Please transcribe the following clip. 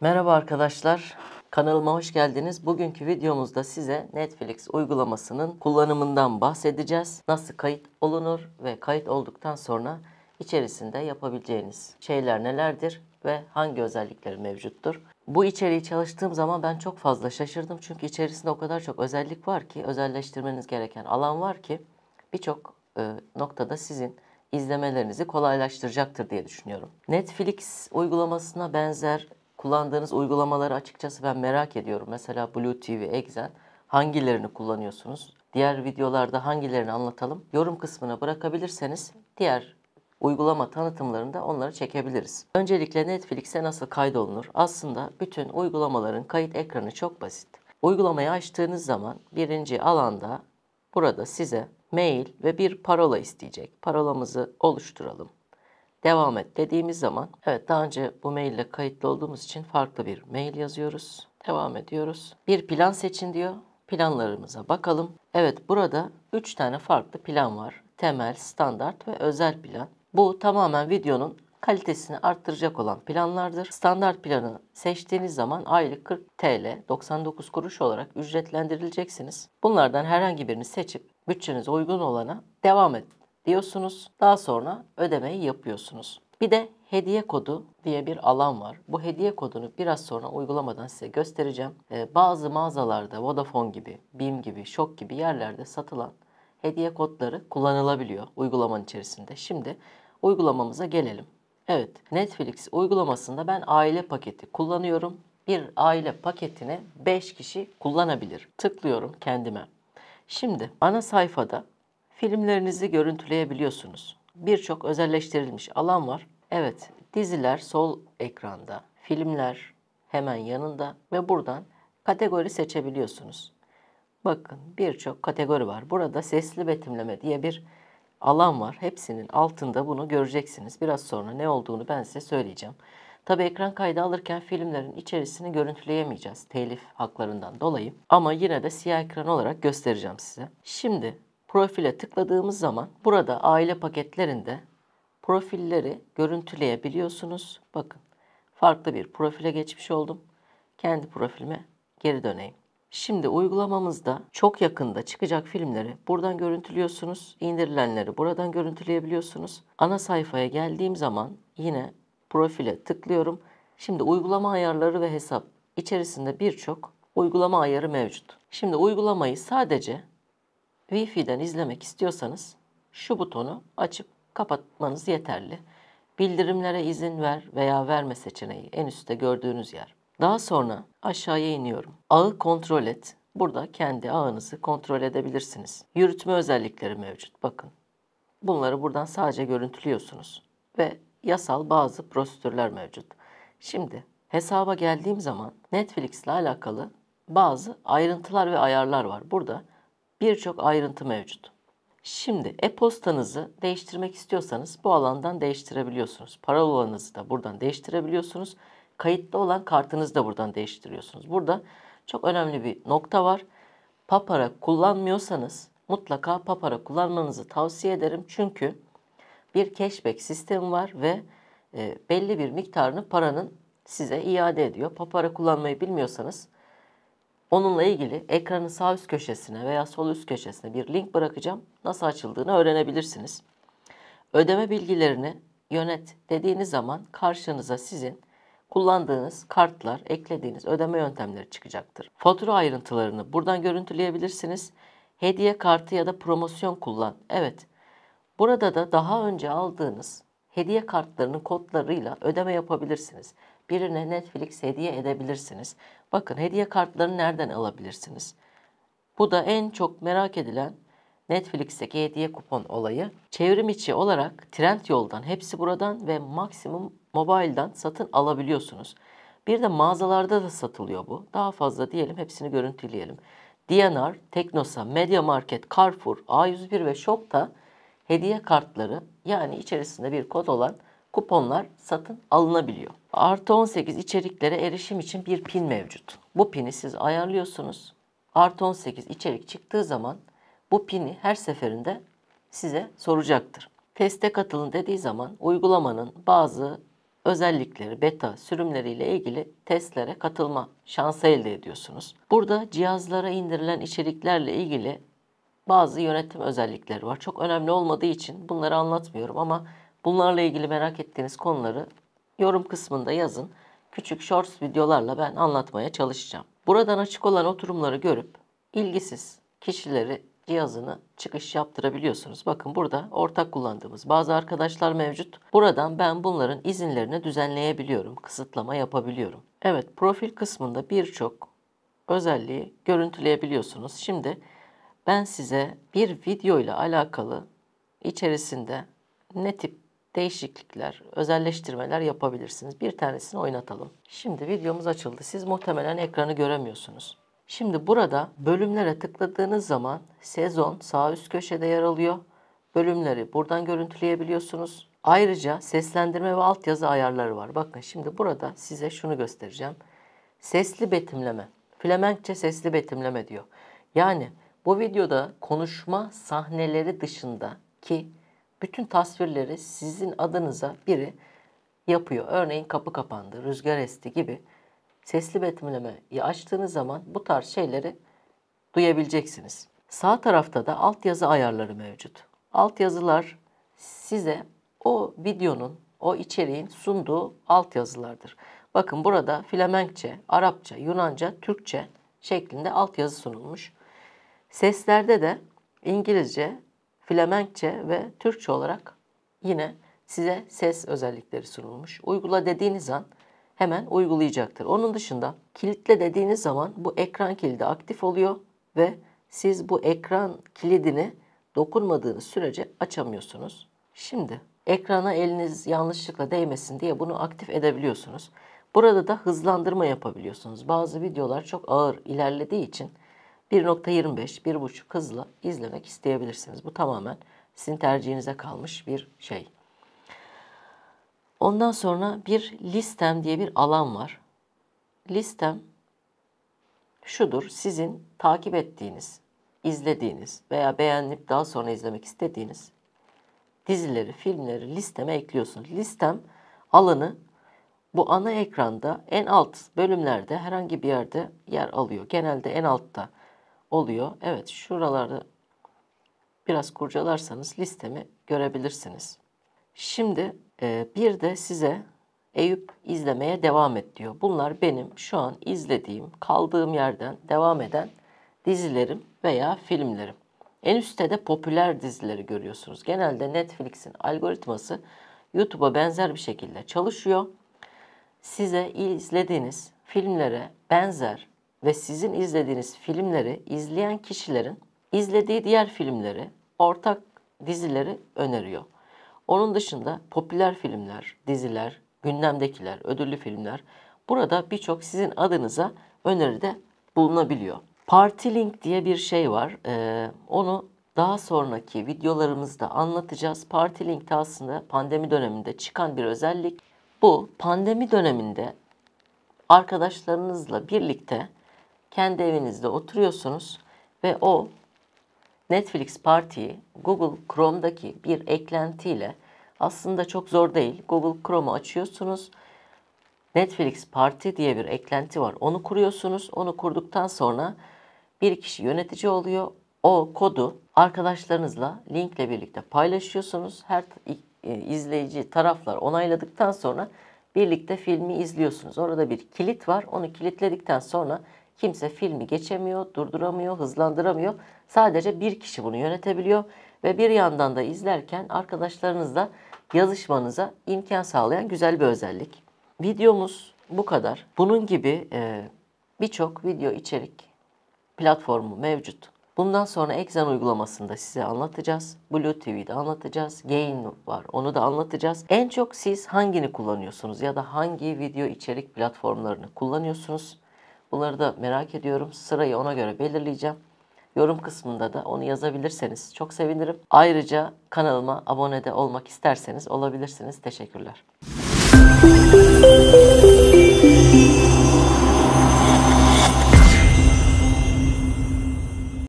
Merhaba arkadaşlar. Kanalıma hoş geldiniz. Bugünkü videomuzda size Netflix uygulamasının kullanımından bahsedeceğiz. Nasıl kayıt olunur ve kayıt olduktan sonra içerisinde yapabileceğiniz şeyler nelerdir ve hangi özellikler mevcuttur. Bu içeriği çalıştığım zaman ben çok fazla şaşırdım çünkü içerisinde o kadar çok özellik var ki, özelleştirmeniz gereken alan var ki birçok e, noktada sizin izlemelerinizi kolaylaştıracaktır diye düşünüyorum. Netflix uygulamasına benzer kullandığınız uygulamaları açıkçası ben merak ediyorum. Mesela Blue TV, Exxen hangilerini kullanıyorsunuz? Diğer videolarda hangilerini anlatalım? Yorum kısmına bırakabilirseniz diğer uygulama tanıtımlarında onları çekebiliriz. Öncelikle Netflix'e nasıl kaydolunur? Aslında bütün uygulamaların kayıt ekranı çok basit. Uygulamayı açtığınız zaman birinci alanda burada size mail ve bir parola isteyecek. Parolamızı oluşturalım. Devam et dediğimiz zaman evet daha önce bu maille kayıtlı olduğumuz için farklı bir mail yazıyoruz. Devam ediyoruz. Bir plan seçin diyor. Planlarımıza bakalım. Evet burada 3 tane farklı plan var. Temel, standart ve özel plan. Bu tamamen videonun kalitesini arttıracak olan planlardır. Standart planı seçtiğiniz zaman aylık 40 TL 99 kuruş olarak ücretlendirileceksiniz. Bunlardan herhangi birini seçip bütçenize uygun olana devam edin diyorsunuz. Daha sonra ödemeyi yapıyorsunuz. Bir de hediye kodu diye bir alan var. Bu hediye kodunu biraz sonra uygulamadan size göstereceğim. Ee, bazı mağazalarda Vodafone gibi, BİM gibi, Şok gibi yerlerde satılan hediye kodları kullanılabiliyor uygulamanın içerisinde. Şimdi uygulamamıza gelelim. Evet, Netflix uygulamasında ben aile paketi kullanıyorum. Bir aile paketini 5 kişi kullanabilir. Tıklıyorum kendime. Şimdi ana sayfada filmlerinizi görüntüleyebiliyorsunuz. Birçok özelleştirilmiş alan var. Evet, diziler sol ekranda, filmler hemen yanında ve buradan kategori seçebiliyorsunuz. Bakın birçok kategori var. Burada sesli betimleme diye bir alan var. Hepsinin altında bunu göreceksiniz. Biraz sonra ne olduğunu ben size söyleyeceğim. Tabi ekran kaydı alırken filmlerin içerisini görüntüleyemeyeceğiz telif haklarından dolayı. Ama yine de siyah ekran olarak göstereceğim size. Şimdi profile tıkladığımız zaman burada aile paketlerinde profilleri görüntüleyebiliyorsunuz. Bakın farklı bir profile geçmiş oldum. Kendi profilime geri döneyim. Şimdi uygulamamızda çok yakında çıkacak filmleri buradan görüntülüyorsunuz. İndirilenleri buradan görüntüleyebiliyorsunuz. Ana sayfaya geldiğim zaman yine profile tıklıyorum. Şimdi uygulama ayarları ve hesap içerisinde birçok uygulama ayarı mevcut. Şimdi uygulamayı sadece Wi-Fi'den izlemek istiyorsanız şu butonu açıp kapatmanız yeterli. Bildirimlere izin ver veya verme seçeneği en üstte gördüğünüz yer. Daha sonra aşağıya iniyorum. Ağı kontrol et. Burada kendi ağınızı kontrol edebilirsiniz. Yürütme özellikleri mevcut bakın. Bunları buradan sadece görüntülüyorsunuz ve yasal bazı prosedürler mevcut. Şimdi hesaba geldiğim zaman Netflix ile alakalı bazı ayrıntılar ve ayarlar var. Burada birçok ayrıntı mevcut. Şimdi e-postanızı değiştirmek istiyorsanız bu alandan değiştirebiliyorsunuz. Paralı olanınızı da buradan değiştirebiliyorsunuz. Kayıtlı olan kartınızı da buradan değiştiriyorsunuz. Burada çok önemli bir nokta var. Papara kullanmıyorsanız mutlaka papara kullanmanızı tavsiye ederim. Çünkü bir cashback sistemi var ve e, belli bir miktarını paranın size iade ediyor. Papara kullanmayı bilmiyorsanız onunla ilgili ekranın sağ üst köşesine veya sol üst köşesine bir link bırakacağım. Nasıl açıldığını öğrenebilirsiniz. Ödeme bilgilerini yönet dediğiniz zaman karşınıza sizin kullandığınız kartlar, eklediğiniz ödeme yöntemleri çıkacaktır. Fatura ayrıntılarını buradan görüntüleyebilirsiniz. Hediye kartı ya da promosyon kullan. Evet, Burada da daha önce aldığınız hediye kartlarının kodlarıyla ödeme yapabilirsiniz. Birine Netflix hediye edebilirsiniz. Bakın hediye kartlarını nereden alabilirsiniz? Bu da en çok merak edilen Netflix'teki hediye kupon olayı. Çevrim içi olarak Yoldan, hepsi buradan ve Maximum Mobile'dan satın alabiliyorsunuz. Bir de mağazalarda da satılıyor bu. Daha fazla diyelim hepsini görüntüleyelim. DNR, Teknosa, Media Market, Carrefour, A101 ve Şok'ta hediye kartları yani içerisinde bir kod olan kuponlar satın alınabiliyor. Artı 18 içeriklere erişim için bir pin mevcut. Bu pini siz ayarlıyorsunuz. Artı 18 içerik çıktığı zaman bu pini her seferinde size soracaktır. Teste katılın dediği zaman uygulamanın bazı özellikleri, beta sürümleriyle ilgili testlere katılma şansı elde ediyorsunuz. Burada cihazlara indirilen içeriklerle ilgili bazı yönetim özellikleri var. Çok önemli olmadığı için bunları anlatmıyorum ama bunlarla ilgili merak ettiğiniz konuları yorum kısmında yazın. Küçük shorts videolarla ben anlatmaya çalışacağım. Buradan açık olan oturumları görüp ilgisiz kişileri cihazını çıkış yaptırabiliyorsunuz. Bakın burada ortak kullandığımız bazı arkadaşlar mevcut. Buradan ben bunların izinlerini düzenleyebiliyorum, kısıtlama yapabiliyorum. Evet, profil kısmında birçok özelliği görüntüleyebiliyorsunuz. Şimdi ben size bir video ile alakalı içerisinde ne tip değişiklikler, özelleştirmeler yapabilirsiniz. Bir tanesini oynatalım. Şimdi videomuz açıldı. Siz muhtemelen ekranı göremiyorsunuz. Şimdi burada bölümlere tıkladığınız zaman sezon sağ üst köşede yer alıyor. Bölümleri buradan görüntüleyebiliyorsunuz. Ayrıca seslendirme ve altyazı ayarları var. Bakın şimdi burada size şunu göstereceğim. Sesli betimleme. Flemenkçe sesli betimleme diyor. Yani bu videoda konuşma sahneleri dışında ki bütün tasvirleri sizin adınıza biri yapıyor. Örneğin kapı kapandı, rüzgar esti gibi sesli betimlemeyi açtığınız zaman bu tarz şeyleri duyabileceksiniz. Sağ tarafta da altyazı ayarları mevcut. Altyazılar size o videonun, o içeriğin sunduğu altyazılardır. Bakın burada Flamenkçe, Arapça, Yunanca, Türkçe şeklinde altyazı sunulmuş. Seslerde de İngilizce, Flemenkçe ve Türkçe olarak yine size ses özellikleri sunulmuş. Uygula dediğiniz an hemen uygulayacaktır. Onun dışında kilitle dediğiniz zaman bu ekran kilidi aktif oluyor ve siz bu ekran kilidini dokunmadığınız sürece açamıyorsunuz. Şimdi ekrana eliniz yanlışlıkla değmesin diye bunu aktif edebiliyorsunuz. Burada da hızlandırma yapabiliyorsunuz. Bazı videolar çok ağır ilerlediği için 1.25, 1.5 hızla izlemek isteyebilirsiniz. Bu tamamen sizin tercihinize kalmış bir şey. Ondan sonra bir listem diye bir alan var. Listem şudur. Sizin takip ettiğiniz, izlediğiniz veya beğenip daha sonra izlemek istediğiniz dizileri, filmleri listeme ekliyorsunuz. Listem alanı bu ana ekranda en alt bölümlerde herhangi bir yerde yer alıyor. Genelde en altta oluyor. Evet şuralarda biraz kurcalarsanız listemi görebilirsiniz. Şimdi e, bir de size Eyüp izlemeye devam et diyor. Bunlar benim şu an izlediğim, kaldığım yerden devam eden dizilerim veya filmlerim. En üstte de popüler dizileri görüyorsunuz. Genelde Netflix'in algoritması YouTube'a benzer bir şekilde çalışıyor. Size izlediğiniz filmlere benzer ve sizin izlediğiniz filmleri izleyen kişilerin izlediği diğer filmleri, ortak dizileri öneriyor. Onun dışında popüler filmler, diziler, gündemdekiler, ödüllü filmler burada birçok sizin adınıza öneride bulunabiliyor. Party Link diye bir şey var. Ee, onu daha sonraki videolarımızda anlatacağız. Party Link de aslında pandemi döneminde çıkan bir özellik. Bu pandemi döneminde arkadaşlarınızla birlikte kendi evinizde oturuyorsunuz ve o Netflix Party'yi Google Chrome'daki bir eklentiyle aslında çok zor değil. Google Chrome'u açıyorsunuz. Netflix Party diye bir eklenti var. Onu kuruyorsunuz. Onu kurduktan sonra bir kişi yönetici oluyor. O kodu arkadaşlarınızla linkle birlikte paylaşıyorsunuz. Her e, izleyici taraflar onayladıktan sonra birlikte filmi izliyorsunuz. Orada bir kilit var. Onu kilitledikten sonra Kimse filmi geçemiyor, durduramıyor, hızlandıramıyor. Sadece bir kişi bunu yönetebiliyor ve bir yandan da izlerken arkadaşlarınızla yazışmanıza imkan sağlayan güzel bir özellik. Videomuz bu kadar. Bunun gibi e, birçok video içerik platformu mevcut. Bundan sonra Exxon uygulamasında size anlatacağız. Blue TV'de anlatacağız. Gain var onu da anlatacağız. En çok siz hangini kullanıyorsunuz ya da hangi video içerik platformlarını kullanıyorsunuz? Bunları da merak ediyorum. Sırayı ona göre belirleyeceğim. Yorum kısmında da onu yazabilirseniz çok sevinirim. Ayrıca kanalıma abone de olmak isterseniz olabilirsiniz. Teşekkürler.